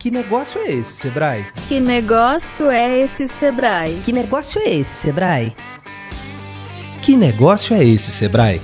Que negócio é esse, Sebrae? Que negócio é esse, Sebrae? Que negócio é esse, Sebrae? Que negócio é esse, Sebrae?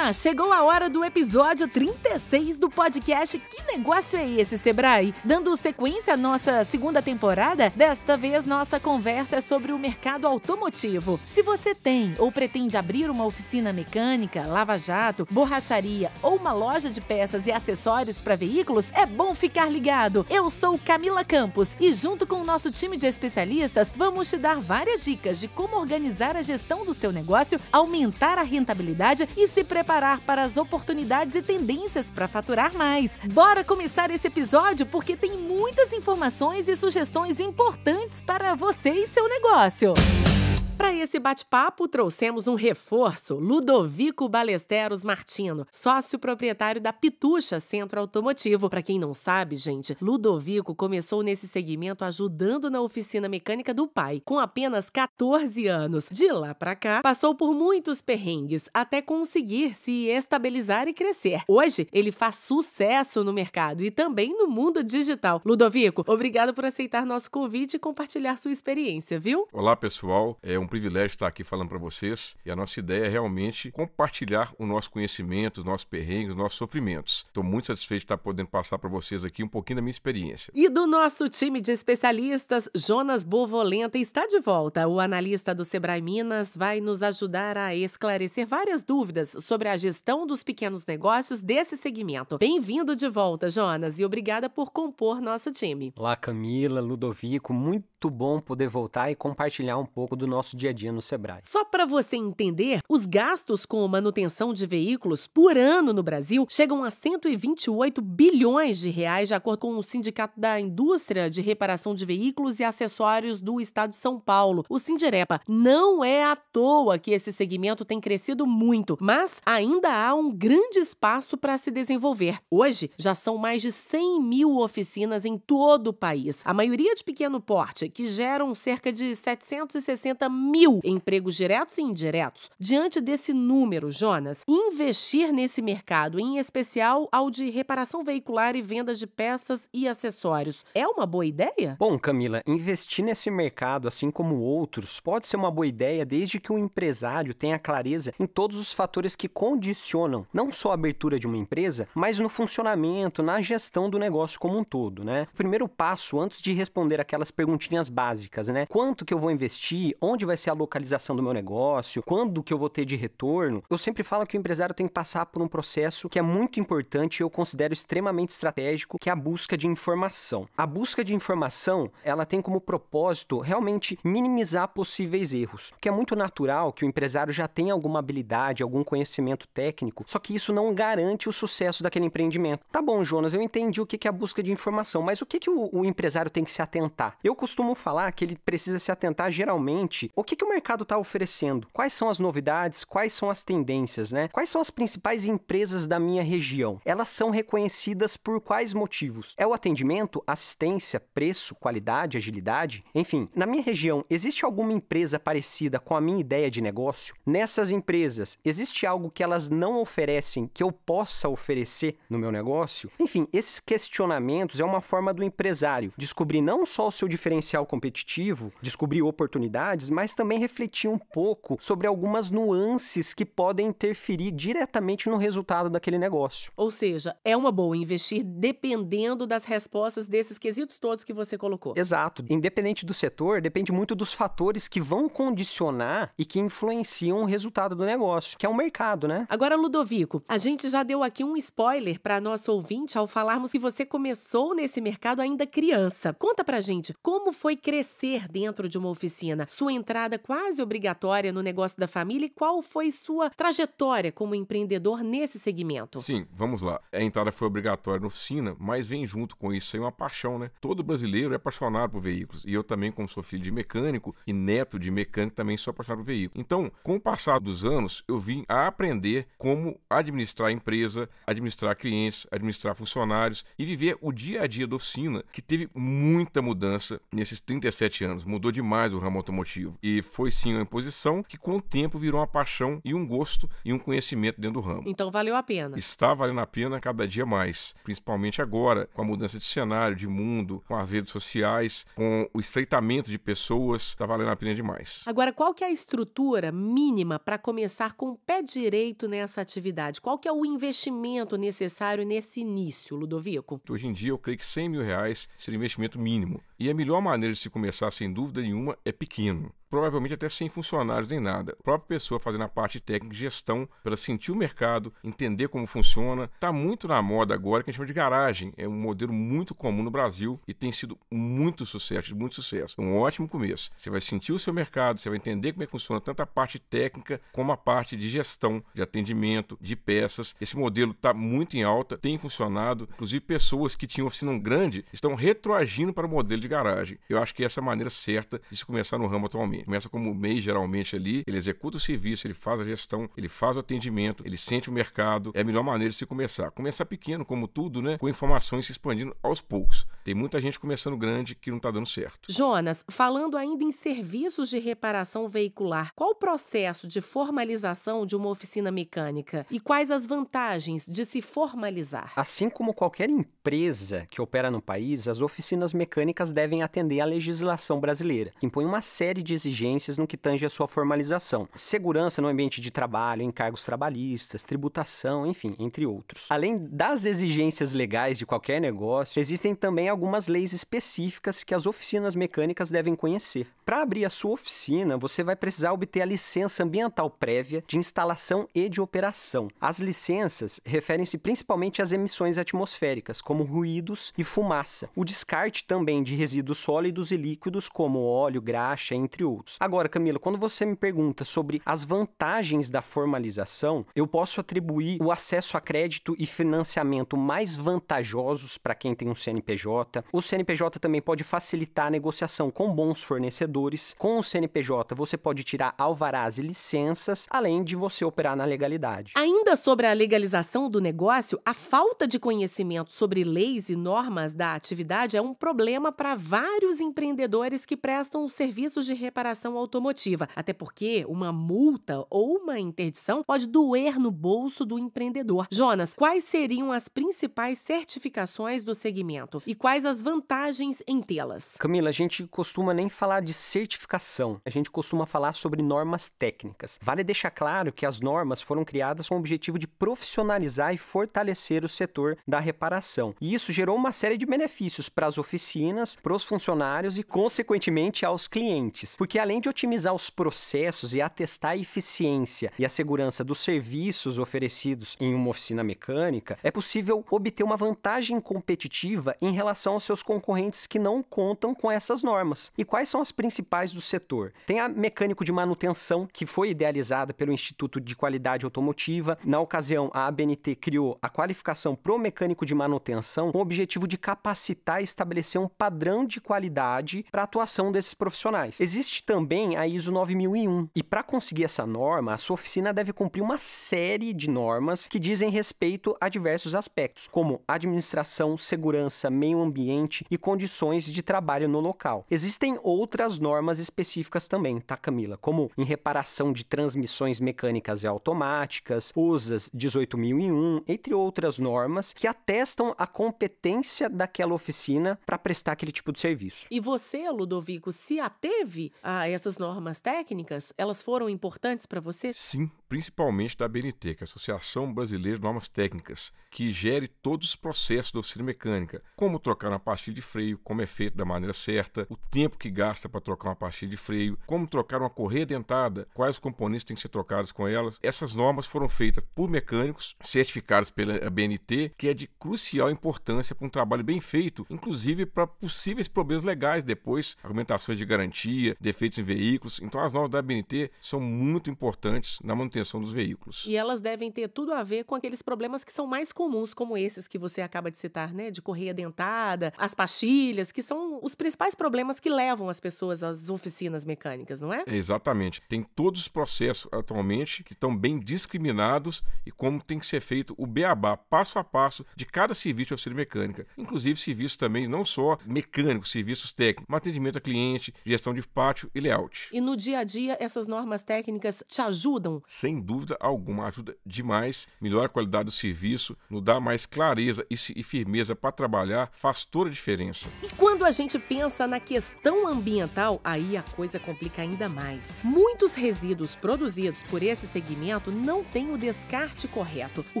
Chegou a hora do episódio 36 do podcast Que Negócio é Esse, Sebrae? Dando sequência à nossa segunda temporada, desta vez nossa conversa é sobre o mercado automotivo. Se você tem ou pretende abrir uma oficina mecânica, lava-jato, borracharia ou uma loja de peças e acessórios para veículos, é bom ficar ligado. Eu sou Camila Campos e, junto com o nosso time de especialistas, vamos te dar várias dicas de como organizar a gestão do seu negócio, aumentar a rentabilidade e se preparar preparar para as oportunidades e tendências para faturar mais. Bora começar esse episódio porque tem muitas informações e sugestões importantes para você e seu negócio. Música para esse bate-papo, trouxemos um reforço, Ludovico Balesteros Martino, sócio proprietário da Pitucha Centro Automotivo. Para quem não sabe, gente, Ludovico começou nesse segmento ajudando na oficina mecânica do pai, com apenas 14 anos. De lá para cá, passou por muitos perrengues até conseguir se estabilizar e crescer. Hoje, ele faz sucesso no mercado e também no mundo digital. Ludovico, obrigado por aceitar nosso convite e compartilhar sua experiência, viu? Olá, pessoal. É um privilégio estar aqui falando para vocês e a nossa ideia é realmente compartilhar o nosso conhecimento, os nossos perrengues, os nossos sofrimentos. Estou muito satisfeito de estar podendo passar para vocês aqui um pouquinho da minha experiência. E do nosso time de especialistas, Jonas Bovolenta está de volta. O analista do Sebrae Minas vai nos ajudar a esclarecer várias dúvidas sobre a gestão dos pequenos negócios desse segmento. Bem-vindo de volta, Jonas, e obrigada por compor nosso time. Olá, Camila, Ludovico, muito muito bom poder voltar e compartilhar um pouco do nosso dia a dia no Sebrae. Só para você entender, os gastos com manutenção de veículos por ano no Brasil chegam a 128 bilhões de reais, de acordo com o Sindicato da Indústria de Reparação de Veículos e Acessórios do Estado de São Paulo, o Sindirepa. Não é à toa que esse segmento tem crescido muito, mas ainda há um grande espaço para se desenvolver. Hoje, já são mais de 100 mil oficinas em todo o país, a maioria de pequeno porte, que geram cerca de 760 mil empregos diretos e indiretos. Diante desse número, Jonas, investir nesse mercado, em especial ao de reparação veicular e vendas de peças e acessórios, é uma boa ideia? Bom, Camila, investir nesse mercado, assim como outros, pode ser uma boa ideia desde que o empresário tenha clareza em todos os fatores que condicionam não só a abertura de uma empresa, mas no funcionamento, na gestão do negócio como um todo, né? O primeiro passo, antes de responder aquelas perguntinhas básicas, né? Quanto que eu vou investir, onde vai ser a localização do meu negócio, quando que eu vou ter de retorno. Eu sempre falo que o empresário tem que passar por um processo que é muito importante e eu considero extremamente estratégico, que é a busca de informação. A busca de informação, ela tem como propósito realmente minimizar possíveis erros, porque é muito natural que o empresário já tenha alguma habilidade, algum conhecimento técnico, só que isso não garante o sucesso daquele empreendimento. Tá bom, Jonas, eu entendi o que é a busca de informação, mas o que, que o, o empresário tem que se atentar? Eu costumo vamos falar que ele precisa se atentar geralmente o que, que o mercado está oferecendo, quais são as novidades, quais são as tendências, né? Quais são as principais empresas da minha região? Elas são reconhecidas por quais motivos? É o atendimento, assistência, preço, qualidade, agilidade? Enfim, na minha região existe alguma empresa parecida com a minha ideia de negócio? Nessas empresas existe algo que elas não oferecem que eu possa oferecer no meu negócio? Enfim, esses questionamentos é uma forma do empresário descobrir não só o seu diferencial potencial competitivo, descobrir oportunidades, mas também refletir um pouco sobre algumas nuances que podem interferir diretamente no resultado daquele negócio. Ou seja, é uma boa investir dependendo das respostas desses quesitos todos que você colocou. Exato. Independente do setor, depende muito dos fatores que vão condicionar e que influenciam o resultado do negócio, que é o mercado, né? Agora, Ludovico, a gente já deu aqui um spoiler para nosso ouvinte ao falarmos que você começou nesse mercado ainda criança. Conta pra gente como foi crescer dentro de uma oficina? Sua entrada quase obrigatória no negócio da família e qual foi sua trajetória como empreendedor nesse segmento? Sim, vamos lá. A entrada foi obrigatória na oficina, mas vem junto com isso aí uma paixão, né? Todo brasileiro é apaixonado por veículos. E eu também, como sou filho de mecânico e neto de mecânico, também sou apaixonado por veículos. Então, com o passar dos anos, eu vim a aprender como administrar a empresa, administrar clientes, administrar funcionários e viver o dia a dia da oficina, que teve muita mudança nesse nesses 37 anos. Mudou demais o ramo automotivo. E foi sim uma imposição que, com o tempo, virou uma paixão e um gosto e um conhecimento dentro do ramo. Então valeu a pena. Está valendo a pena cada dia mais. Principalmente agora, com a mudança de cenário, de mundo, com as redes sociais, com o estreitamento de pessoas. Está valendo a pena demais. Agora, qual que é a estrutura mínima para começar com o pé direito nessa atividade? Qual que é o investimento necessário nesse início, Ludovico? Hoje em dia, eu creio que 100 mil reais seria o investimento mínimo. E a melhor maneira de se começar, sem dúvida nenhuma, é pequeno provavelmente até sem funcionários nem nada. A própria pessoa fazendo a parte técnica de gestão para sentir o mercado, entender como funciona. Está muito na moda agora que a gente chama de garagem. É um modelo muito comum no Brasil e tem sido muito sucesso, muito sucesso. Um ótimo começo. Você vai sentir o seu mercado, você vai entender como é que funciona tanto a parte técnica como a parte de gestão, de atendimento, de peças. Esse modelo está muito em alta, tem funcionado. Inclusive, pessoas que tinham oficina grande estão retroagindo para o modelo de garagem. Eu acho que é essa a maneira certa de se começar no ramo atualmente começa como MEI geralmente ali, ele executa o serviço, ele faz a gestão, ele faz o atendimento, ele sente o mercado. É a melhor maneira de se começar. Começar pequeno, como tudo, né? Com informações se expandindo aos poucos. Tem muita gente começando grande que não está dando certo. Jonas, falando ainda em serviços de reparação veicular, qual o processo de formalização de uma oficina mecânica e quais as vantagens de se formalizar? Assim como qualquer empresa que opera no país, as oficinas mecânicas devem atender à legislação brasileira, que impõe uma série de exigências exigências no que tange a sua formalização. Segurança no ambiente de trabalho, encargos trabalhistas, tributação, enfim, entre outros. Além das exigências legais de qualquer negócio, existem também algumas leis específicas que as oficinas mecânicas devem conhecer. Para abrir a sua oficina, você vai precisar obter a licença ambiental prévia de instalação e de operação. As licenças referem-se principalmente às emissões atmosféricas, como ruídos e fumaça. O descarte também de resíduos sólidos e líquidos, como óleo, graxa, entre outros. Agora, Camila, quando você me pergunta sobre as vantagens da formalização, eu posso atribuir o acesso a crédito e financiamento mais vantajosos para quem tem um CNPJ. O CNPJ também pode facilitar a negociação com bons fornecedores. Com o CNPJ, você pode tirar alvarás e licenças, além de você operar na legalidade. Ainda sobre a legalização do negócio, a falta de conhecimento sobre leis e normas da atividade é um problema para vários empreendedores que prestam serviços de reparação reparação automotiva, até porque uma multa ou uma interdição pode doer no bolso do empreendedor. Jonas, quais seriam as principais certificações do segmento e quais as vantagens em tê-las? Camila, a gente costuma nem falar de certificação, a gente costuma falar sobre normas técnicas. Vale deixar claro que as normas foram criadas com o objetivo de profissionalizar e fortalecer o setor da reparação. E isso gerou uma série de benefícios para as oficinas, para os funcionários e, consequentemente, aos clientes. Porque porque além de otimizar os processos e atestar a eficiência e a segurança dos serviços oferecidos em uma oficina mecânica, é possível obter uma vantagem competitiva em relação aos seus concorrentes que não contam com essas normas. E quais são as principais do setor? Tem a mecânico de manutenção, que foi idealizada pelo Instituto de Qualidade Automotiva. Na ocasião, a ABNT criou a qualificação pro mecânico de manutenção com o objetivo de capacitar e estabelecer um padrão de qualidade para a atuação desses profissionais. Existe também a ISO 9001. E para conseguir essa norma, a sua oficina deve cumprir uma série de normas que dizem respeito a diversos aspectos, como administração, segurança, meio ambiente e condições de trabalho no local. Existem outras normas específicas também, tá, Camila? Como em reparação de transmissões mecânicas e automáticas, USAS 18001, entre outras normas que atestam a competência daquela oficina para prestar aquele tipo de serviço. E você, Ludovico, se ateve a a ah, essas normas técnicas? Elas foram importantes para você? Sim, principalmente da ABNT, que é a Associação Brasileira de Normas Técnicas, que gere todos os processos da oficina mecânica, como trocar uma pastilha de freio, como é feito da maneira certa, o tempo que gasta para trocar uma pastilha de freio, como trocar uma correia dentada, quais componentes têm que ser trocados com elas. Essas normas foram feitas por mecânicos certificados pela ABNT, que é de crucial importância para um trabalho bem feito, inclusive para possíveis problemas legais depois, argumentações de garantia, defesa feitos em veículos. Então, as normas da ABNT são muito importantes na manutenção dos veículos. E elas devem ter tudo a ver com aqueles problemas que são mais comuns, como esses que você acaba de citar, né? De correia dentada, as pastilhas, que são os principais problemas que levam as pessoas às oficinas mecânicas, não é? é exatamente. Tem todos os processos atualmente que estão bem discriminados e como tem que ser feito o beabá, passo a passo, de cada serviço de oficina mecânica. Inclusive, serviços também, não só mecânicos, serviços técnicos, mas atendimento a cliente, gestão de pátio e layout. E no dia a dia, essas normas técnicas te ajudam? Sem dúvida alguma, ajuda demais. Melhora a qualidade do serviço, nos dá mais clareza e firmeza para trabalhar, faz toda a diferença. E quando a gente pensa na questão ambiental, aí a coisa complica ainda mais. Muitos resíduos produzidos por esse segmento não têm o descarte correto, o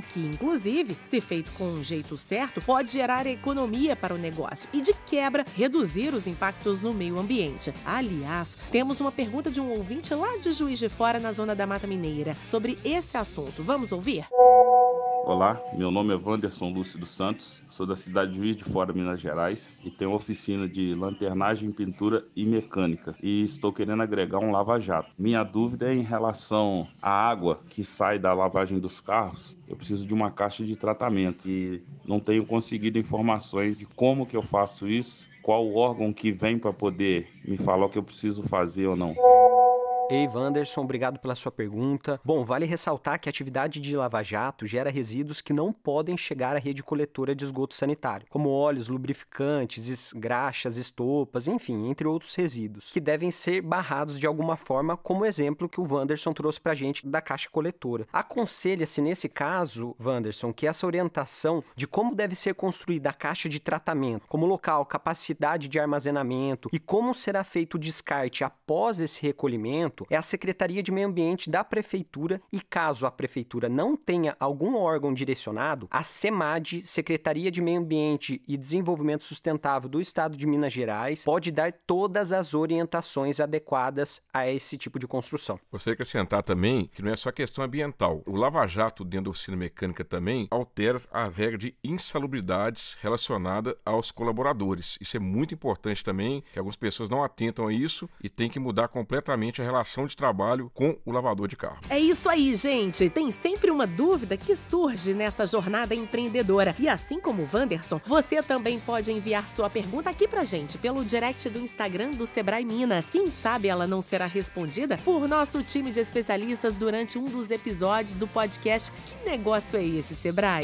que, inclusive, se feito com um jeito certo, pode gerar economia para o negócio e, de quebra, reduzir os impactos no meio ambiente. Aliás, temos uma pergunta de um ouvinte lá de Juiz de Fora, na zona da Mata Mineira, sobre esse assunto. Vamos ouvir? Olá, meu nome é Wanderson dos Santos, sou da cidade de Juiz de Fora, Minas Gerais, e tenho oficina de lanternagem, pintura e mecânica. E estou querendo agregar um lava-jato. Minha dúvida é em relação à água que sai da lavagem dos carros. Eu preciso de uma caixa de tratamento e não tenho conseguido informações de como que eu faço isso, qual órgão que vem para poder me falar o que eu preciso fazer ou não. Ei, Wanderson, obrigado pela sua pergunta. Bom, vale ressaltar que a atividade de lava-jato gera resíduos que não podem chegar à rede coletora de esgoto sanitário, como óleos, lubrificantes, graxas, estopas, enfim, entre outros resíduos, que devem ser barrados de alguma forma, como o exemplo que o Wanderson trouxe para a gente da caixa coletora. Aconselha-se, nesse caso, Wanderson, que essa orientação de como deve ser construída a caixa de tratamento, como local, capacidade de armazenamento e como será feito o descarte após esse recolhimento, momento é a Secretaria de Meio Ambiente da Prefeitura e, caso a Prefeitura não tenha algum órgão direcionado, a SEMAD, Secretaria de Meio Ambiente e Desenvolvimento Sustentável do Estado de Minas Gerais, pode dar todas as orientações adequadas a esse tipo de construção. Gostaria de acrescentar também que não é só questão ambiental. O Lava Jato dentro da oficina mecânica também altera a regra de insalubridades relacionada aos colaboradores. Isso é muito importante também, que algumas pessoas não atentam a isso e tem que mudar completamente a relação relação de trabalho com o lavador de carro. É isso aí, gente. Tem sempre uma dúvida que surge nessa jornada empreendedora. E assim como o Wanderson, você também pode enviar sua pergunta aqui pra gente pelo direct do Instagram do Sebrae Minas. Quem sabe ela não será respondida por nosso time de especialistas durante um dos episódios do podcast Que Negócio é Esse, Sebrae?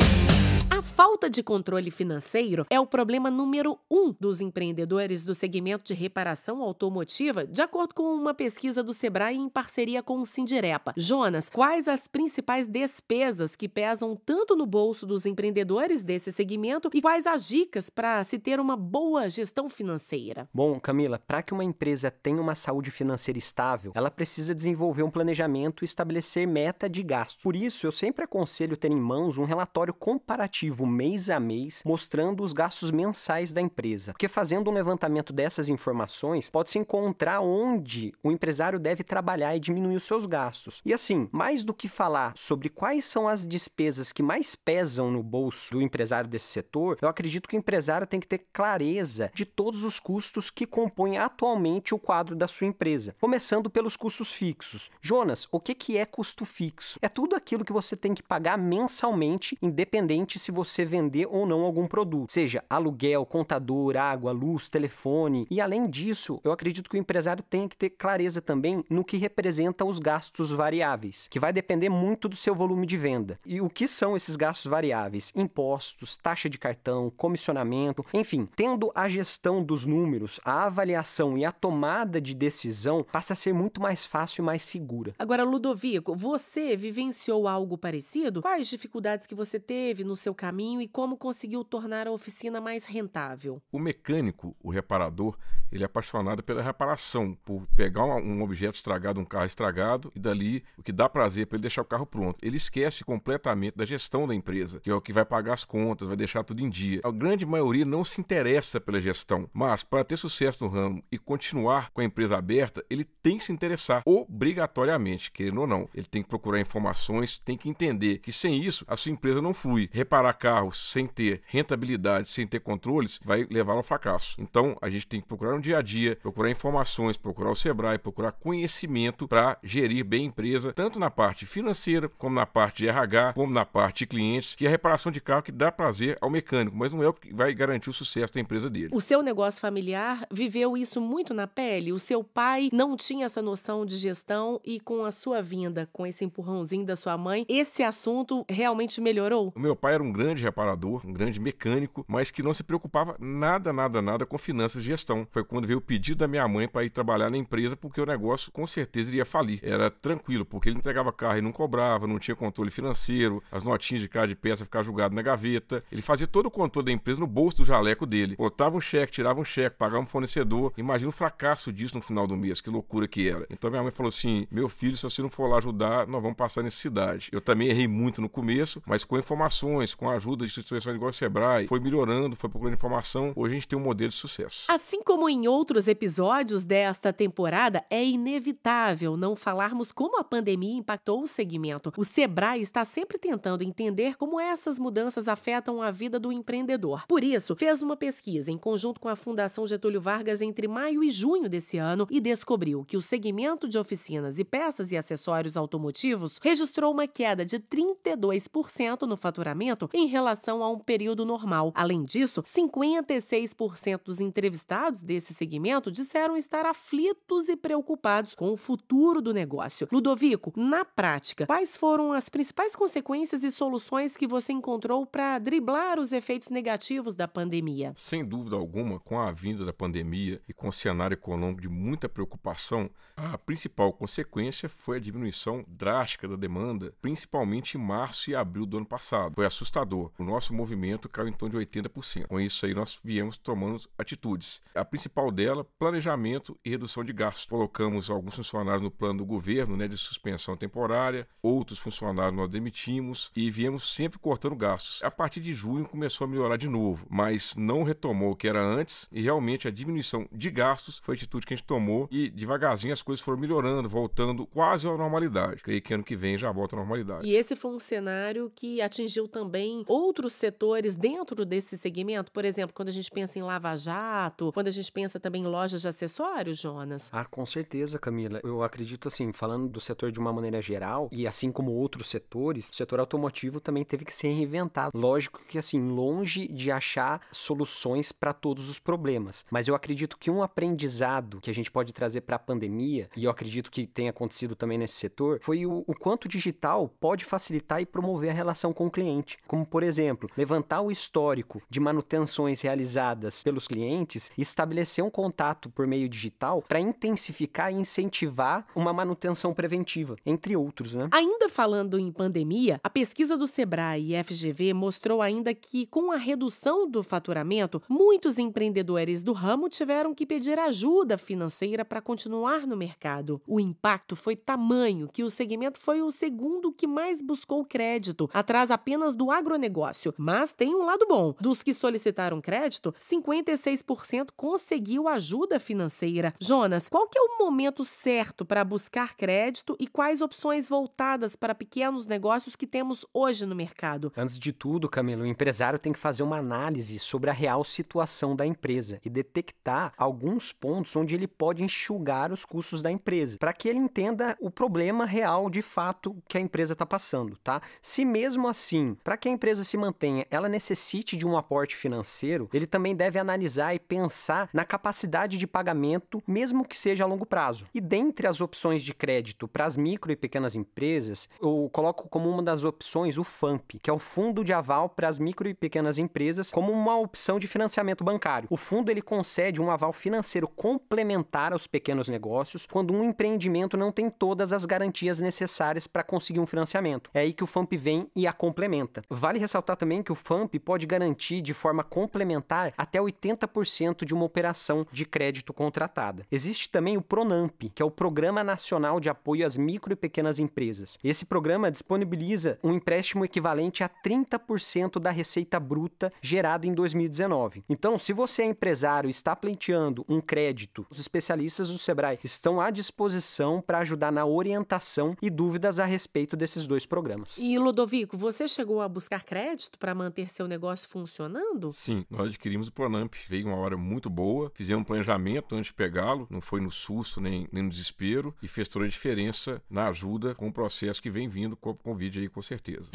A falta de controle financeiro é o problema número um dos empreendedores do segmento de reparação automotiva, de acordo com uma pesquisa do Sebrae em parceria com o Sindirepa. Jonas, quais as principais despesas que pesam tanto no bolso dos empreendedores desse segmento e quais as dicas para se ter uma boa gestão financeira? Bom, Camila, para que uma empresa tenha uma saúde financeira estável, ela precisa desenvolver um planejamento e estabelecer meta de gasto. Por isso, eu sempre aconselho ter em mãos um relatório comparativo comparativo mês a mês, mostrando os gastos mensais da empresa. Porque fazendo um levantamento dessas informações, pode-se encontrar onde o empresário deve trabalhar e diminuir os seus gastos. E assim, mais do que falar sobre quais são as despesas que mais pesam no bolso do empresário desse setor, eu acredito que o empresário tem que ter clareza de todos os custos que compõem atualmente o quadro da sua empresa. Começando pelos custos fixos. Jonas, o que, que é custo fixo? É tudo aquilo que você tem que pagar mensalmente, independente se se você vender ou não algum produto, seja aluguel, contador, água, luz, telefone. E além disso, eu acredito que o empresário tem que ter clareza também no que representa os gastos variáveis, que vai depender muito do seu volume de venda. E o que são esses gastos variáveis? Impostos, taxa de cartão, comissionamento, enfim, tendo a gestão dos números, a avaliação e a tomada de decisão passa a ser muito mais fácil e mais segura. Agora, Ludovico, você vivenciou algo parecido? Quais dificuldades que você teve no seu caminho e como conseguiu tornar a oficina mais rentável. O mecânico, o reparador, ele é apaixonado pela reparação, por pegar um objeto estragado, um carro estragado, e dali o que dá prazer para ele é deixar o carro pronto. Ele esquece completamente da gestão da empresa, que é o que vai pagar as contas, vai deixar tudo em dia. A grande maioria não se interessa pela gestão, mas para ter sucesso no ramo e continuar com a empresa aberta, ele tem que se interessar obrigatoriamente, querendo ou não. Ele tem que procurar informações, tem que entender que sem isso a sua empresa não flui. Reparar comprar carros sem ter rentabilidade, sem ter controles, vai levar ao fracasso. Então, a gente tem que procurar um dia a dia, procurar informações, procurar o Sebrae, procurar conhecimento para gerir bem a empresa, tanto na parte financeira, como na parte de RH, como na parte de clientes, que é a reparação de carro que dá prazer ao mecânico, mas não é o que vai garantir o sucesso da empresa dele. O seu negócio familiar viveu isso muito na pele? O seu pai não tinha essa noção de gestão e com a sua vinda, com esse empurrãozinho da sua mãe, esse assunto realmente melhorou? O meu pai era um um grande reparador, um grande mecânico, mas que não se preocupava nada, nada, nada com finanças e gestão. Foi quando veio o pedido da minha mãe para ir trabalhar na empresa, porque o negócio com certeza iria falir. Era tranquilo, porque ele entregava carro e não cobrava, não tinha controle financeiro, as notinhas de cada de peça ficavam julgado na gaveta. Ele fazia todo o controle da empresa no bolso do jaleco dele. Botava um cheque, tirava um cheque, pagava um fornecedor. Imagina o fracasso disso no final do mês, que loucura que era. Então minha mãe falou assim: meu filho, se você não for lá ajudar, nós vamos passar necessidade. Eu também errei muito no começo, mas com informações, com a ajuda de instituições igual o Sebrae, foi melhorando, foi procurando informação. Hoje a gente tem um modelo de sucesso. Assim como em outros episódios desta temporada, é inevitável não falarmos como a pandemia impactou o segmento. O Sebrae está sempre tentando entender como essas mudanças afetam a vida do empreendedor. Por isso, fez uma pesquisa em conjunto com a Fundação Getúlio Vargas entre maio e junho desse ano e descobriu que o segmento de oficinas e peças e acessórios automotivos registrou uma queda de 32% no faturamento em relação a um período normal. Além disso, 56% dos entrevistados desse segmento disseram estar aflitos e preocupados com o futuro do negócio. Ludovico, na prática, quais foram as principais consequências e soluções que você encontrou para driblar os efeitos negativos da pandemia? Sem dúvida alguma, com a vinda da pandemia e com o cenário econômico de muita preocupação, a principal consequência foi a diminuição drástica da demanda, principalmente em março e abril do ano passado. Foi assustador assustador. O nosso movimento caiu em torno de 80%. Com isso aí, nós viemos tomando atitudes. A principal dela, planejamento e redução de gastos. Colocamos alguns funcionários no plano do governo, né, de suspensão temporária, outros funcionários nós demitimos e viemos sempre cortando gastos. A partir de junho começou a melhorar de novo, mas não retomou o que era antes e realmente a diminuição de gastos foi a atitude que a gente tomou e devagarzinho as coisas foram melhorando, voltando quase à normalidade. Creio que ano que vem já volta à normalidade. E esse foi um cenário que atingiu também também outros setores dentro desse segmento? Por exemplo, quando a gente pensa em lava-jato, quando a gente pensa também em lojas de acessórios, Jonas? Ah, com certeza, Camila. Eu acredito, assim, falando do setor de uma maneira geral, e assim como outros setores, o setor automotivo também teve que ser reinventado. Lógico que, assim, longe de achar soluções para todos os problemas, mas eu acredito que um aprendizado que a gente pode trazer para a pandemia, e eu acredito que tem acontecido também nesse setor, foi o, o quanto digital pode facilitar e promover a relação com o cliente. Como como, por exemplo, levantar o histórico de manutenções realizadas pelos clientes e estabelecer um contato por meio digital para intensificar e incentivar uma manutenção preventiva, entre outros. Né? Ainda falando em pandemia, a pesquisa do Sebrae e FGV mostrou ainda que, com a redução do faturamento, muitos empreendedores do ramo tiveram que pedir ajuda financeira para continuar no mercado. O impacto foi tamanho que o segmento foi o segundo que mais buscou crédito, atrás apenas do agro agronegócio. Mas tem um lado bom. Dos que solicitaram crédito, 56% conseguiu ajuda financeira. Jonas, qual que é o momento certo para buscar crédito e quais opções voltadas para pequenos negócios que temos hoje no mercado? Antes de tudo, Camilo, o empresário tem que fazer uma análise sobre a real situação da empresa e detectar alguns pontos onde ele pode enxugar os custos da empresa, para que ele entenda o problema real de fato que a empresa está passando, tá? Se mesmo assim, para quem empresa se mantenha, ela necessite de um aporte financeiro, ele também deve analisar e pensar na capacidade de pagamento, mesmo que seja a longo prazo. E dentre as opções de crédito para as micro e pequenas empresas, eu coloco como uma das opções o FAMP, que é o Fundo de Aval para as Micro e Pequenas Empresas, como uma opção de financiamento bancário. O fundo ele concede um aval financeiro complementar aos pequenos negócios quando um empreendimento não tem todas as garantias necessárias para conseguir um financiamento. É aí que o FAMP vem e a complementa. Vale ressaltar também que o FAMP pode garantir de forma complementar até 80% de uma operação de crédito contratada. Existe também o PRONAMP, que é o Programa Nacional de Apoio às Micro e Pequenas Empresas. Esse programa disponibiliza um empréstimo equivalente a 30% da receita bruta gerada em 2019. Então, se você é empresário e está pleiteando um crédito, os especialistas do Sebrae estão à disposição para ajudar na orientação e dúvidas a respeito desses dois programas. E Ludovico, você chegou a buscar buscar crédito para manter seu negócio funcionando? Sim, nós adquirimos o Pronamp. Veio uma hora muito boa, fizemos um planejamento antes de pegá-lo, não foi no susto nem, nem no desespero, e fez toda a diferença na ajuda com o processo que vem vindo com o convite aí, com certeza.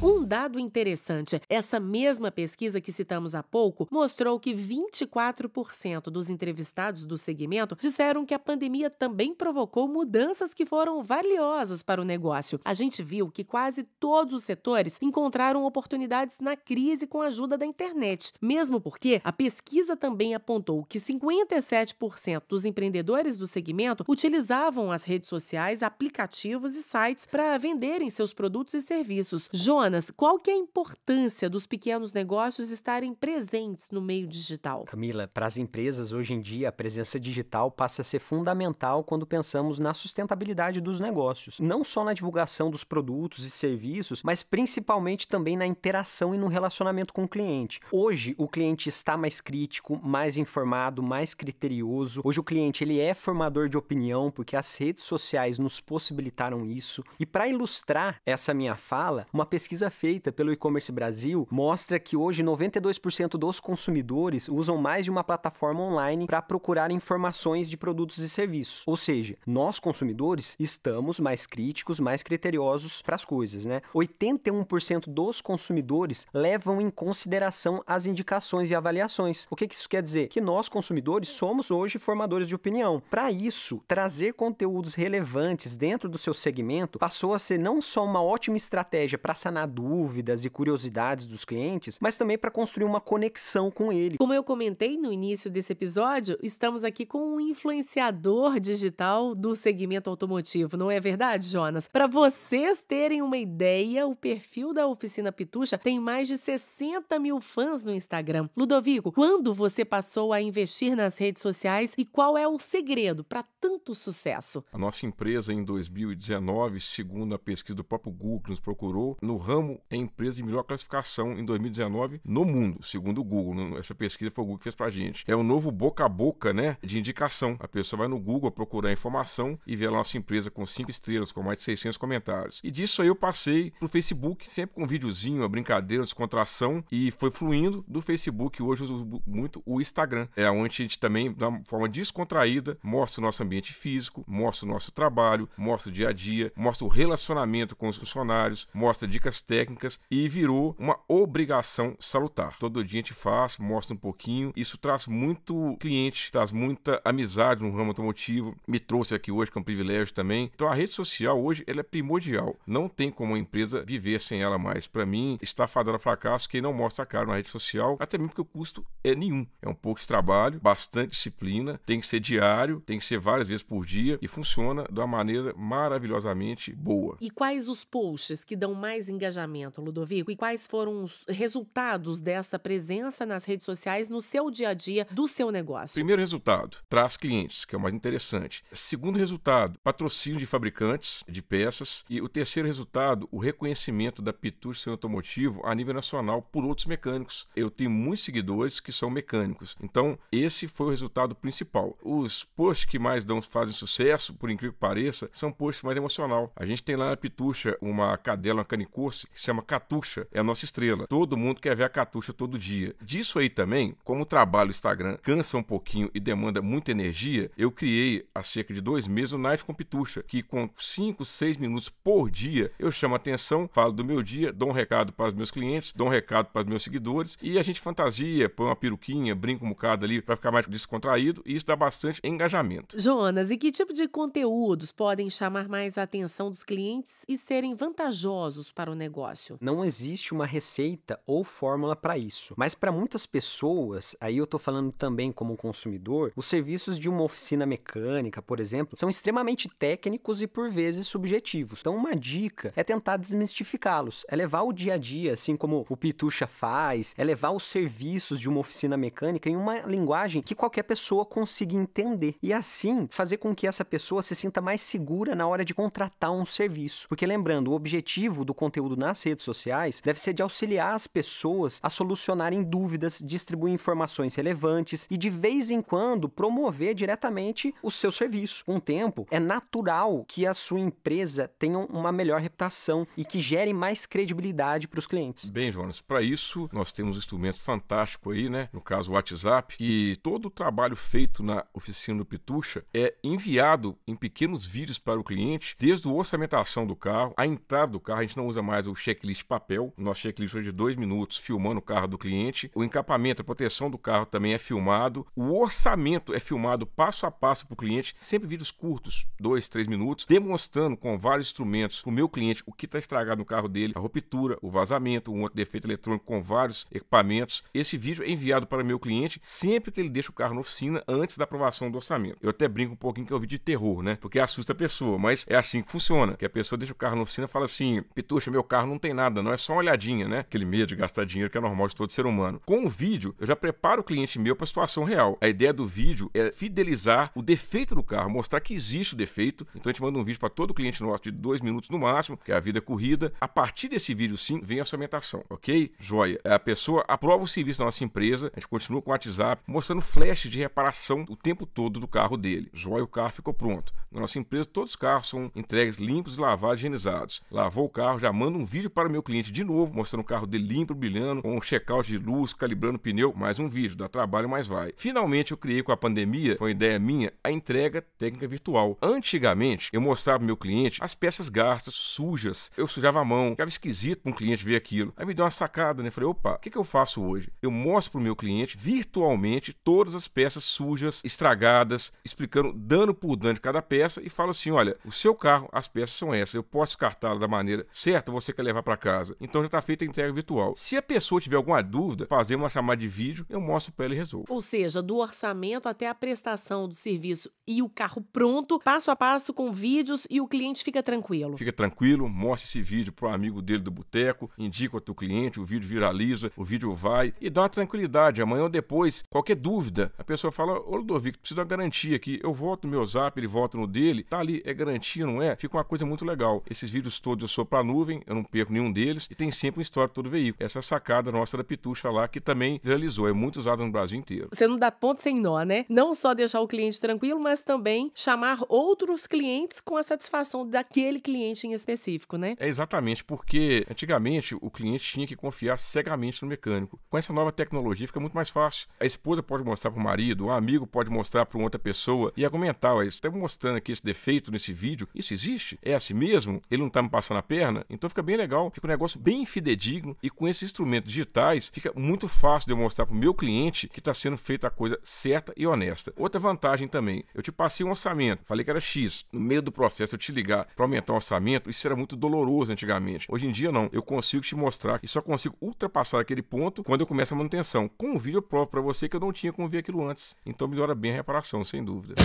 Um dado interessante: essa mesma pesquisa que citamos há pouco mostrou que 24% dos entrevistados do segmento disseram que a pandemia também provocou mudanças que foram valiosas para o negócio. A gente viu que quase todos os setores encontraram encontraram oportunidades na crise com a ajuda da internet, mesmo porque a pesquisa também apontou que 57% dos empreendedores do segmento utilizavam as redes sociais, aplicativos e sites para venderem seus produtos e serviços. Jonas, qual que é a importância dos pequenos negócios estarem presentes no meio digital? Camila, para as empresas hoje em dia a presença digital passa a ser fundamental quando pensamos na sustentabilidade dos negócios, não só na divulgação dos produtos e serviços, mas principalmente também na interação e no relacionamento com o cliente. Hoje o cliente está mais crítico, mais informado, mais criterioso. Hoje o cliente ele é formador de opinião porque as redes sociais nos possibilitaram isso. E para ilustrar essa minha fala, uma pesquisa feita pelo e-commerce Brasil mostra que hoje 92% dos consumidores usam mais de uma plataforma online para procurar informações de produtos e serviços. Ou seja, nós consumidores estamos mais críticos, mais criteriosos para as coisas, né? 81% dos consumidores levam em consideração as indicações e avaliações. O que, que isso quer dizer? Que nós, consumidores, somos hoje formadores de opinião. Para isso, trazer conteúdos relevantes dentro do seu segmento passou a ser não só uma ótima estratégia para sanar dúvidas e curiosidades dos clientes, mas também para construir uma conexão com ele. Como eu comentei no início desse episódio, estamos aqui com um influenciador digital do segmento automotivo, não é verdade, Jonas? Para vocês terem uma ideia, o perfil da Oficina Pitucha tem mais de 60 mil fãs no Instagram. Ludovico, quando você passou a investir nas redes sociais e qual é o segredo para tanto sucesso? A nossa empresa, em 2019, segundo a pesquisa do próprio Google, que nos procurou, no ramo é a empresa de melhor classificação em 2019 no mundo, segundo o Google. Essa pesquisa foi o Google que fez para a gente. É o um novo boca a boca né, de indicação. A pessoa vai no Google procurar informação e vê a nossa empresa com cinco estrelas, com mais de 600 comentários. E disso aí eu passei para o Facebook, sempre com videozinho, a brincadeira, a descontração e foi fluindo do Facebook. Hoje eu uso muito o Instagram, é onde a gente também, de uma forma descontraída, mostra o nosso ambiente físico, mostra o nosso trabalho, mostra o dia a dia, mostra o relacionamento com os funcionários, mostra dicas técnicas e virou uma obrigação salutar. Todo dia a gente faz, mostra um pouquinho. Isso traz muito cliente, traz muita amizade no ramo automotivo. Me trouxe aqui hoje, que é um privilégio também. Então a rede social hoje ela é primordial. Não tem como a empresa viver sem ela mais mas para mim está fadado a é fracasso quem não mostra a cara na rede social, até mesmo porque o custo é nenhum. É um pouco de trabalho, bastante disciplina, tem que ser diário, tem que ser várias vezes por dia e funciona de uma maneira maravilhosamente boa. E quais os posts que dão mais engajamento, Ludovico? E quais foram os resultados dessa presença nas redes sociais no seu dia a dia do seu negócio? Primeiro resultado, traz clientes, que é o mais interessante. Segundo resultado, patrocínio de fabricantes de peças. E o terceiro resultado, o reconhecimento da pintura indústria automotivo a nível nacional por outros mecânicos. Eu tenho muitos seguidores que são mecânicos. Então, esse foi o resultado principal. Os posts que mais dão, fazem sucesso, por incrível que pareça, são posts mais emocional. A gente tem lá na Pitucha uma cadela, uma canicorce, que se chama Catuxa. É a nossa estrela. Todo mundo quer ver a Catuxa todo dia. Disso aí também, como o trabalho Instagram cansa um pouquinho e demanda muita energia, eu criei há cerca de dois meses o Night com Pitucha, que com 5, 6 minutos por dia eu chamo a atenção, falo do meu dia, é, dou um recado para os meus clientes, dou um recado para os meus seguidores e a gente fantasia, põe uma peruquinha, brinca um bocado ali para ficar mais descontraído e isso dá bastante engajamento. Jonas, e que tipo de conteúdos podem chamar mais a atenção dos clientes e serem vantajosos para o negócio? Não existe uma receita ou fórmula para isso, mas para muitas pessoas, aí eu estou falando também como consumidor, os serviços de uma oficina mecânica, por exemplo, são extremamente técnicos e por vezes subjetivos. Então, uma dica é tentar desmistificá-los. Ela é levar o dia a dia, assim como o Pitucha faz, é levar os serviços de uma oficina mecânica em uma linguagem que qualquer pessoa consiga entender. E assim, fazer com que essa pessoa se sinta mais segura na hora de contratar um serviço. Porque lembrando, o objetivo do conteúdo nas redes sociais deve ser de auxiliar as pessoas a solucionarem dúvidas, distribuir informações relevantes e de vez em quando promover diretamente o seu serviço. Com o tempo, é natural que a sua empresa tenha uma melhor reputação e que gere mais credibilidade credibilidade para os clientes. Bem, Jonas, para isso nós temos um instrumento fantástico aí, né? No caso o WhatsApp, e todo o trabalho feito na oficina do Pitucha é enviado em pequenos vídeos para o cliente, desde a orçamentação do carro, a entrada do carro, a gente não usa mais o checklist papel, nosso checklist é de dois minutos filmando o carro do cliente, o encapamento, a proteção do carro também é filmado, o orçamento é filmado passo a passo para o cliente, sempre vídeos curtos, dois, três minutos, demonstrando com vários instrumentos para o meu cliente o que está estragado no carro dele, a roupa ruptura, o vazamento, um outro defeito eletrônico com vários equipamentos. Esse vídeo é enviado para meu cliente sempre que ele deixa o carro na oficina antes da aprovação do orçamento. Eu até brinco um pouquinho que é o vídeo de terror, né? Porque assusta a pessoa, mas é assim que funciona. Que a pessoa deixa o carro na oficina e fala assim: Pituxa, meu carro não tem nada, não é só uma olhadinha, né? Aquele medo de gastar dinheiro que é normal de todo ser humano. Com o vídeo, eu já preparo o cliente meu para a situação real. A ideia do vídeo é fidelizar o defeito do carro, mostrar que existe o defeito. Então a gente manda um vídeo para todo cliente nosso de dois minutos no máximo, que é a vida é corrida. A partir desse esse vídeo sim vem a sua orçamentação, ok? Joia. A pessoa aprova o serviço da nossa empresa, a gente continua com o WhatsApp mostrando flash de reparação o tempo todo do carro dele. Joia, o carro ficou pronto. Na nossa empresa, todos os carros são entregues limpos, lavados e higienizados. Lavou o carro, já manda um vídeo para o meu cliente de novo, mostrando o carro dele limpo, brilhando, com um check-out de luz, calibrando o pneu. Mais um vídeo, dá trabalho, mas vai. Finalmente, eu criei com a pandemia, foi ideia minha, a entrega técnica virtual. Antigamente, eu mostrava para o meu cliente as peças gastas, sujas. Eu sujava a mão, ficava esquisito esquisito para um cliente ver aquilo. Aí me deu uma sacada, né? Falei, opa, o que, que eu faço hoje? Eu mostro para o meu cliente virtualmente todas as peças sujas, estragadas, explicando dano por dano de cada peça e falo assim: olha, o seu carro, as peças são essas, eu posso descartá-la da maneira certa, você quer levar para casa. Então já está feita a entrega virtual. Se a pessoa tiver alguma dúvida, fazer uma chamada de vídeo, eu mostro para ela e resolvo. Ou seja, do orçamento até a prestação do serviço e o carro pronto, passo a passo com vídeos e o cliente fica tranquilo. Fica tranquilo, mostra esse vídeo para o amigo dele do boteco, indica o teu cliente, o vídeo viraliza, o vídeo vai e dá uma tranquilidade. Amanhã ou depois, qualquer dúvida, a pessoa fala: Ô Ludovico, preciso da garantia aqui. Eu volto no meu zap, ele volta no dele, tá ali, é garantia, não é? Fica uma coisa muito legal. Esses vídeos todos eu sou pra nuvem, eu não perco nenhum deles e tem sempre um história todo o veículo. Essa é sacada nossa da Pitucha lá que também viralizou, é muito usada no Brasil inteiro. Você não dá ponto sem nó, né? Não só deixar o cliente tranquilo, mas também chamar outros clientes com a satisfação daquele cliente em específico, né? É exatamente, porque antigamente o cliente tinha que confiar cegamente no mecânico. Com essa nova tecnologia fica muito mais fácil. A esposa pode mostrar para o marido, um amigo pode mostrar para outra pessoa e argumentar: olha, tá estamos mostrando aqui esse defeito nesse vídeo, isso existe? É assim mesmo? Ele não está me passando a perna? Então fica bem legal, fica um negócio bem fidedigno e com esses instrumentos digitais fica muito fácil de eu mostrar para o meu cliente que está sendo feita a coisa certa e honesta. Outra vantagem também, eu te passei um orçamento, falei que era X. No meio do processo eu te ligar para aumentar o orçamento, isso era muito doloroso antigamente. Hoje em dia, dia não. Eu consigo te mostrar e só consigo ultrapassar aquele ponto quando eu começo a manutenção. Com um vídeo próprio para você que eu não tinha como ver aquilo antes. Então melhora bem a reparação, sem dúvida.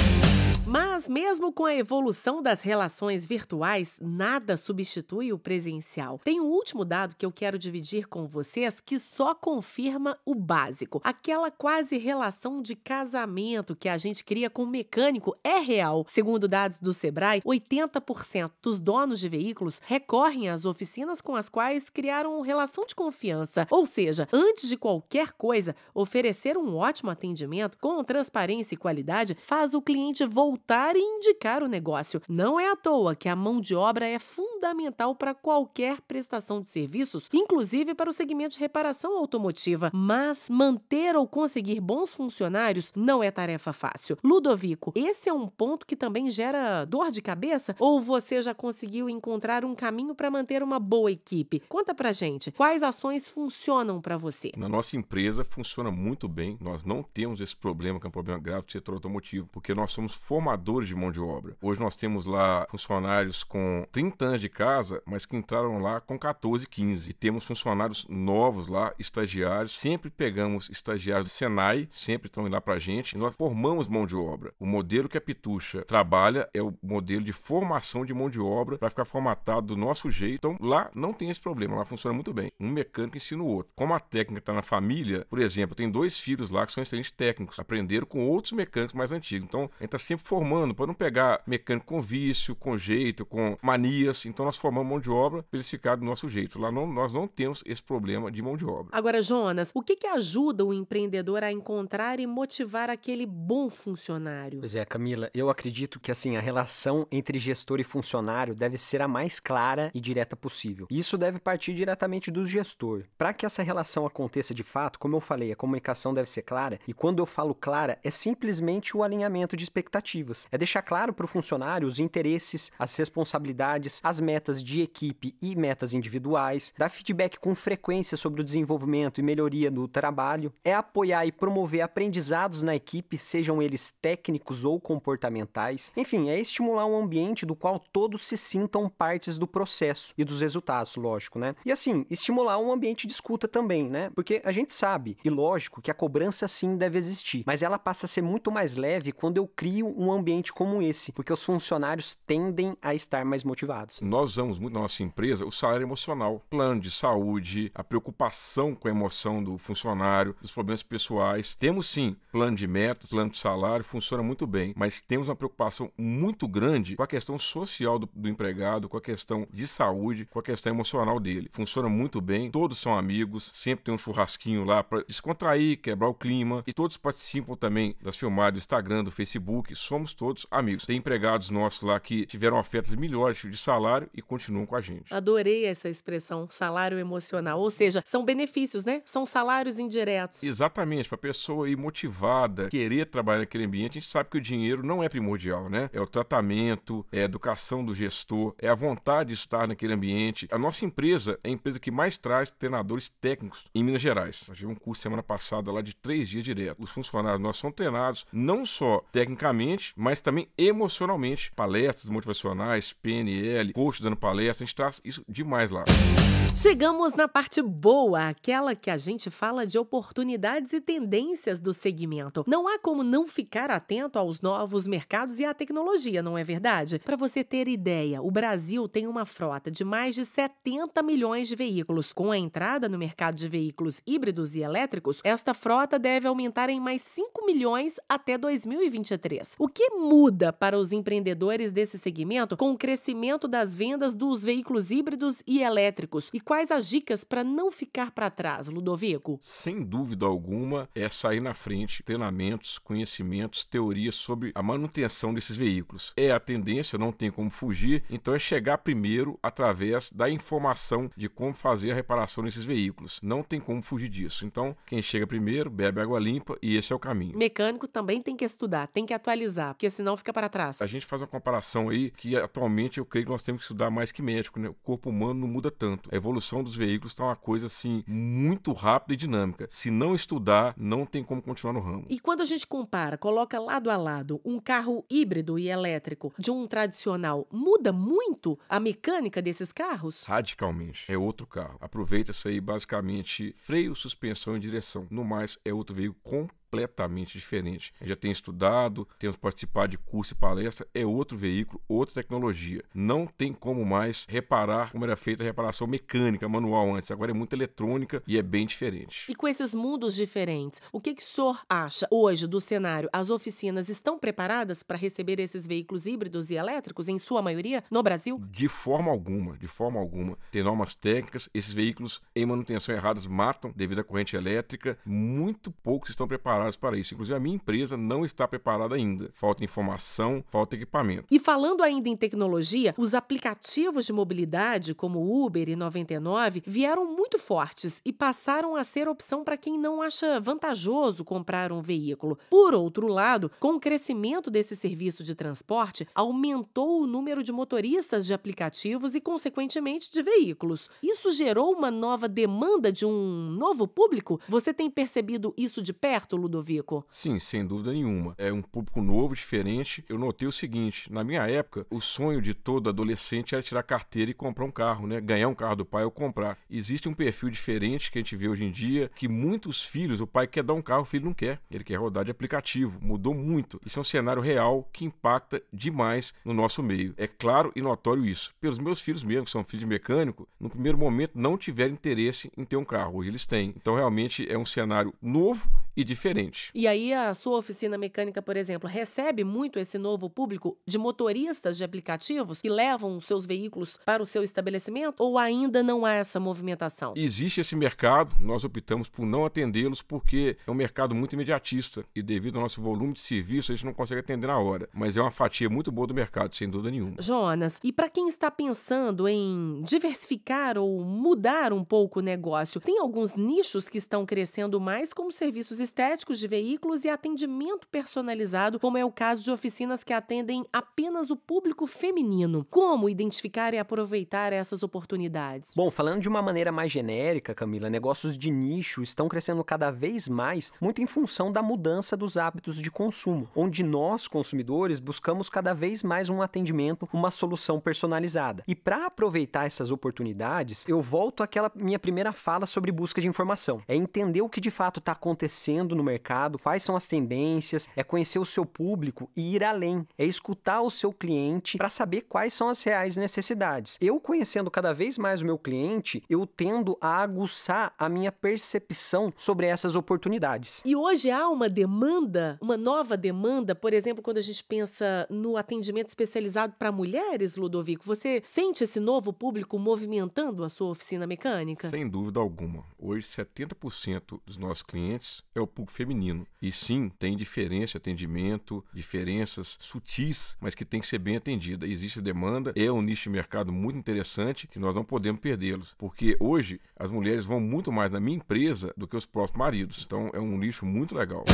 Mas mesmo com a evolução das relações virtuais, nada substitui o presencial. Tem um último dado que eu quero dividir com vocês que só confirma o básico. Aquela quase relação de casamento que a gente cria com o mecânico é real. Segundo dados do Sebrae, 80% dos donos de veículos recorrem às oficinas com as quais criaram relação de confiança, ou seja, antes de qualquer coisa, oferecer um ótimo atendimento com transparência e qualidade faz o cliente voltar e indicar o negócio. Não é à toa que a mão de obra é fundamental para qualquer prestação de serviços, inclusive para o segmento de reparação automotiva, mas manter ou conseguir bons funcionários não é tarefa fácil. Ludovico, esse é um ponto que também gera dor de cabeça ou você já conseguiu encontrar um caminho para manter uma boa equipe. Conta pra gente, quais ações funcionam para você? Na nossa empresa funciona muito bem. Nós não temos esse problema, que é um problema grave do setor automotivo, porque nós somos formadores de mão de obra. Hoje nós temos lá funcionários com 30 anos de casa, mas que entraram lá com 14, 15. E temos funcionários novos lá, estagiários. Sempre pegamos estagiários do Senai, sempre estão lá pra gente. E nós formamos mão de obra. O modelo que a Pitucha trabalha é o modelo de formação de mão de obra para ficar formatado do nosso jeito. Então lá não não tem esse problema, lá funciona muito bem. Um mecânico ensina o outro. Como a técnica está na família, por exemplo, tem dois filhos lá que são excelentes técnicos, aprenderam com outros mecânicos mais antigos. Então, a gente está sempre formando para não pegar mecânico com vício, com jeito, com manias. Então, nós formamos mão de obra para eles ficarem do nosso jeito. Lá não, nós não temos esse problema de mão de obra. Agora, Jonas, o que, que ajuda o empreendedor a encontrar e motivar aquele bom funcionário? Pois é, Camila, eu acredito que assim a relação entre gestor e funcionário deve ser a mais clara e direta possível. E isso deve partir diretamente do gestor. Para que essa relação aconteça de fato, como eu falei, a comunicação deve ser clara, e quando eu falo clara, é simplesmente o alinhamento de expectativas. É deixar claro para o funcionário os interesses, as responsabilidades, as metas de equipe e metas individuais, dar feedback com frequência sobre o desenvolvimento e melhoria do trabalho, é apoiar e promover aprendizados na equipe, sejam eles técnicos ou comportamentais. Enfim, é estimular um ambiente do qual todos se sintam partes do processo e dos resultados espaço, lógico, né? E assim, estimular um ambiente de escuta também, né? Porque a gente sabe, e lógico, que a cobrança sim deve existir, mas ela passa a ser muito mais leve quando eu crio um ambiente como esse, porque os funcionários tendem a estar mais motivados. Nós usamos muito na nossa empresa o salário emocional, plano de saúde, a preocupação com a emoção do funcionário, dos problemas pessoais. Temos sim plano de metas, plano de salário, funciona muito bem, mas temos uma preocupação muito grande com a questão social do, do empregado, com a questão de saúde, com a questão emocional dele. Funciona muito bem, todos são amigos, sempre tem um churrasquinho lá para descontrair, quebrar o clima e todos participam também das filmagens do Instagram, do Facebook, somos todos amigos. Tem empregados nossos lá que tiveram ofertas melhores de salário e continuam com a gente. Adorei essa expressão, salário emocional, ou seja, são benefícios, né? São salários indiretos. Exatamente, para a pessoa ir motivada, querer trabalhar naquele ambiente, a gente sabe que o dinheiro não é primordial, né? É o tratamento, é a educação do gestor, é a vontade de estar naquele ambiente, a nossa empresa é a empresa que mais traz treinadores técnicos em Minas Gerais. Nós tivemos um curso semana passada lá de três dias direto. Os funcionários nossos são treinados não só tecnicamente, mas também emocionalmente. Palestras motivacionais, PNL, coach dando palestra, a gente traz isso demais lá. Chegamos na parte boa, aquela que a gente fala de oportunidades e tendências do segmento. Não há como não ficar atento aos novos mercados e à tecnologia, não é verdade? Para você ter ideia, o Brasil tem uma frota de mais de 70 70 milhões de veículos. Com a entrada no mercado de veículos híbridos e elétricos, esta frota deve aumentar em mais 5 milhões até 2023. O que muda para os empreendedores desse segmento com o crescimento das vendas dos veículos híbridos e elétricos? E quais as dicas para não ficar para trás, Ludovico? Sem dúvida alguma, é sair na frente, treinamentos, conhecimentos, teorias sobre a manutenção desses veículos. É a tendência, não tem como fugir, então é chegar primeiro através da informação de como fazer a reparação nesses veículos. Não tem como fugir disso. Então, quem chega primeiro, bebe água limpa e esse é o caminho. Mecânico também tem que estudar, tem que atualizar, porque senão fica para trás. A gente faz uma comparação aí que atualmente eu creio que nós temos que estudar mais que médico, né? O corpo humano não muda tanto. A evolução dos veículos está uma coisa assim muito rápida e dinâmica. Se não estudar, não tem como continuar no ramo. E quando a gente compara, coloca lado a lado um carro híbrido e elétrico de um tradicional, muda muito a mecânica desses carros? radicalmente. É outro carro. Aproveita-se aí basicamente freio, suspensão e direção. No mais, é outro veículo completamente completamente diferente. Eu já tenho estudado, temos participado de curso e palestra, é outro veículo, outra tecnologia. Não tem como mais reparar como era feita a reparação mecânica, manual antes. Agora é muito eletrônica e é bem diferente. E com esses mundos diferentes, o que, que o senhor acha hoje do cenário? As oficinas estão preparadas para receber esses veículos híbridos e elétricos, em sua maioria, no Brasil? De forma alguma, de forma alguma. Tem normas técnicas, esses veículos em manutenção erradas matam devido à corrente elétrica. Muito poucos estão preparados preparados para isso. Inclusive, a minha empresa não está preparada ainda. Falta informação, falta equipamento. E falando ainda em tecnologia, os aplicativos de mobilidade, como Uber e 99, vieram muito fortes e passaram a ser opção para quem não acha vantajoso comprar um veículo. Por outro lado, com o crescimento desse serviço de transporte, aumentou o número de motoristas de aplicativos e, consequentemente, de veículos. Isso gerou uma nova demanda de um novo público? Você tem percebido isso de perto, Lu? Ludovico? Sim, sem dúvida nenhuma. É um público novo, diferente. Eu notei o seguinte: na minha época, o sonho de todo adolescente era tirar carteira e comprar um carro, né? Ganhar um carro do pai ou comprar. Existe um perfil diferente que a gente vê hoje em dia, que muitos filhos, o pai quer dar um carro, o filho não quer. Ele quer rodar de aplicativo. Mudou muito. Isso é um cenário real que impacta demais no nosso meio. É claro e notório isso. Pelos meus filhos mesmo, que são filhos de mecânico, no primeiro momento não tiveram interesse em ter um carro. Hoje eles têm. Então realmente é um cenário novo e diferente. E aí a sua oficina mecânica, por exemplo, recebe muito esse novo público de motoristas de aplicativos que levam seus veículos para o seu estabelecimento ou ainda não há essa movimentação? Existe esse mercado, nós optamos por não atendê-los porque é um mercado muito imediatista e devido ao nosso volume de serviço a gente não consegue atender na hora, mas é uma fatia muito boa do mercado, sem dúvida nenhuma. Jonas, e para quem está pensando em diversificar ou mudar um pouco o negócio, tem alguns nichos que estão crescendo mais como serviços estéticos de veículos e atendimento personalizado, como é o caso de oficinas que atendem apenas o público feminino. Como identificar e aproveitar essas oportunidades? Bom, falando de uma maneira mais genérica, Camila, negócios de nicho estão crescendo cada vez mais, muito em função da mudança dos hábitos de consumo, onde nós, consumidores, buscamos cada vez mais um atendimento, uma solução personalizada. E para aproveitar essas oportunidades, eu volto àquela minha primeira fala sobre busca de informação. É entender o que de fato está acontecendo no mercado, quais são as tendências, é conhecer o seu público e ir além, é escutar o seu cliente para saber quais são as reais necessidades. Eu conhecendo cada vez mais o meu cliente, eu tendo a aguçar a minha percepção sobre essas oportunidades. E hoje há uma demanda, uma nova demanda, por exemplo, quando a gente pensa no atendimento especializado para mulheres, Ludovico, você sente esse novo público movimentando a sua oficina mecânica? Sem dúvida alguma. Hoje 70% dos nossos clientes é o público feminino. E sim, tem diferença atendimento, diferenças sutis, mas que tem que ser bem atendida. Existe demanda, é um nicho de mercado muito interessante que nós não podemos perdê-los, porque hoje as mulheres vão muito mais na minha empresa do que os próprios maridos. Então é um nicho muito legal.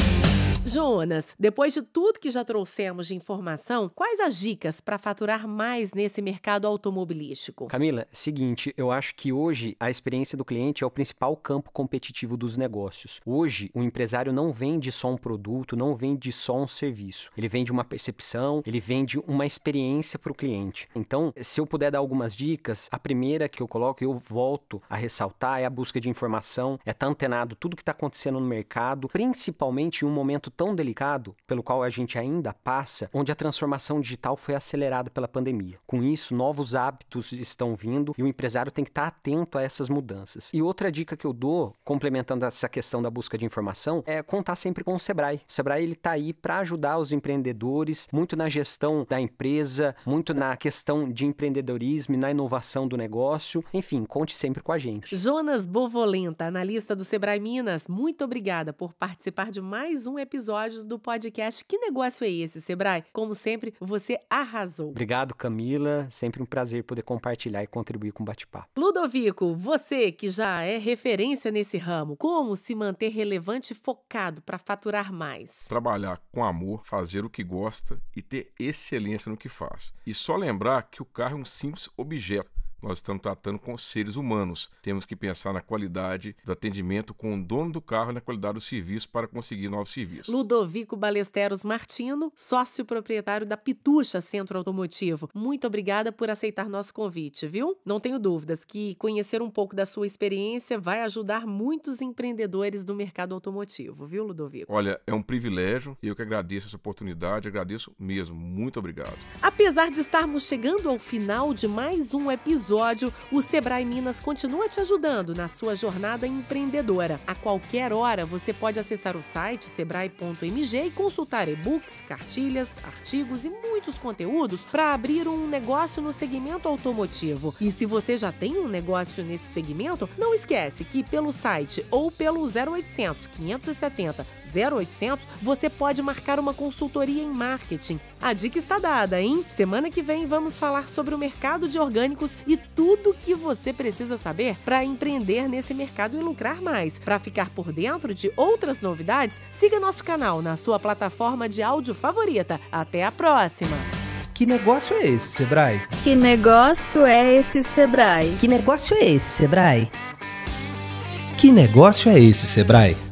Jonas, depois de tudo que já trouxemos de informação, quais as dicas para faturar mais nesse mercado automobilístico? Camila, é seguinte, eu acho que hoje a experiência do cliente é o principal campo competitivo dos negócios. Hoje, o empresário não vende só um produto, não vende só um serviço. Ele vende uma percepção, ele vende uma experiência para o cliente. Então, se eu puder dar algumas dicas, a primeira que eu coloco, eu volto a ressaltar, é a busca de informação, é estar tá antenado tudo que está acontecendo no mercado, principalmente em um momento tão delicado, pelo qual a gente ainda passa, onde a transformação digital foi acelerada pela pandemia. Com isso, novos hábitos estão vindo e o empresário tem que estar tá atento a essas mudanças. E outra dica que eu dou, complementando essa questão da busca de informação, é contar sempre sempre com o Sebrae. O Sebrae ele tá aí para ajudar os empreendedores muito na gestão da empresa, muito na questão de empreendedorismo e na inovação do negócio. Enfim, conte sempre com a gente. Jonas Bovolenta, analista do Sebrae Minas, muito obrigada por participar de mais um episódio do podcast Que negócio é esse, Sebrae? Como sempre, você arrasou. Obrigado, Camila. Sempre um prazer poder compartilhar e contribuir com o bate-papo. Ludovico, você que já é referência nesse ramo, como se manter relevante e focado para faturar mais. Trabalhar com amor, fazer o que gosta e ter excelência no que faz. E só lembrar que o carro é um simples objeto nós estamos tratando com seres humanos. Temos que pensar na qualidade do atendimento com o dono do carro e na qualidade do serviço para conseguir novos serviços. Ludovico Balesteros Martino, sócio proprietário da Pitucha Centro Automotivo. Muito obrigada por aceitar nosso convite, viu? Não tenho dúvidas que conhecer um pouco da sua experiência vai ajudar muitos empreendedores do mercado automotivo, viu, Ludovico? Olha, é um privilégio e eu que agradeço essa oportunidade, agradeço mesmo. Muito obrigado. Apesar de estarmos chegando ao final de mais um episódio, episódio, o Sebrae Minas continua te ajudando na sua jornada empreendedora. A qualquer hora você pode acessar o site sebrae.mg e consultar e-books, cartilhas, artigos e muitos conteúdos para abrir um negócio no segmento automotivo. E se você já tem um negócio nesse segmento, não esquece que pelo site ou pelo 0800 570 0800, você pode marcar uma consultoria em marketing. A dica está dada, hein? Semana que vem vamos falar sobre o mercado de orgânicos e tudo que você precisa saber para empreender nesse mercado e lucrar mais. Para ficar por dentro de outras novidades, siga nosso canal na sua plataforma de áudio favorita. Até a próxima! Que negócio é esse, Sebrae? Que negócio é esse, Sebrae? Que negócio é esse, Sebrae? Que negócio é esse, Sebrae?